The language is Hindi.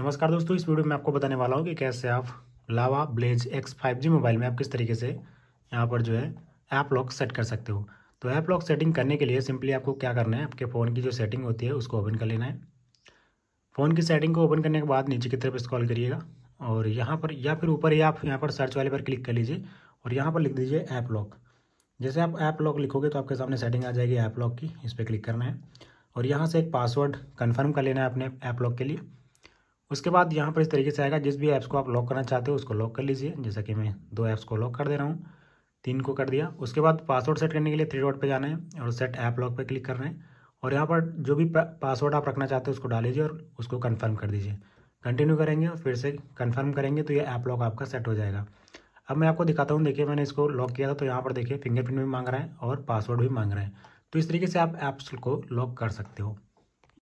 नमस्कार दोस्तों इस वीडियो में आपको बताने वाला हूँ कि कैसे आप Lava blaze X five G mobile में आप किस तरीके से यहाँ पर जो है ऐप लॉक सेट कर सकते हो तो ऐप लॉक सेटिंग करने के लिए सिंपली आपको क्या करना है आपके फ़ोन की जो सेटिंग होती है उसको ओपन कर लेना है फ़ोन की सेटिंग को ओपन करने के बाद नीचे की तरफ इस्कॉल करिएगा और यहाँ पर या फिर ऊपर ही आप यहाँ पर सर्च वाले पर क्लिक कर लीजिए और यहाँ पर लिख दीजिए ऐप लॉक जैसे आप ऐप लॉक लिखोगे तो आपके सामने सेटिंग आ जाएगी ऐप लॉक की इस पर क्लिक करना है और यहाँ से एक पासवर्ड कन्फर्म कर लेना है अपने ऐप लॉक के लिए उसके बाद यहाँ पर इस तरीके से आएगा जिस भी ऐप्स को आप लॉक करना चाहते हो उसको लॉक कर लीजिए जैसा कि मैं दो ऐप्स को लॉक कर दे रहा हूँ तीन को कर दिया उसके बाद पासवर्ड सेट करने के लिए थ्री डॉट पे जाना है और सेट ऐप लॉक पे क्लिक करना है और यहाँ पर जो भी पासवर्ड आप रखना चाहते हो उसको डाल लीजिए और उसको कन्फर्म कर दीजिए कंटिन्यू करेंगे और फिर से कन्फर्म करेंगे तो ये ऐप लॉक आपका सेट हो जाएगा अब मैं आपको दिखाता हूँ देखिए मैंने इसको लॉक किया था तो यहाँ पर देखिए फिंगरप्रिंट भी मांग रहा है और पासवर्ड भी मांग रहा है तो इस तरीके से आप ऐप्स को लॉक कर सकते हो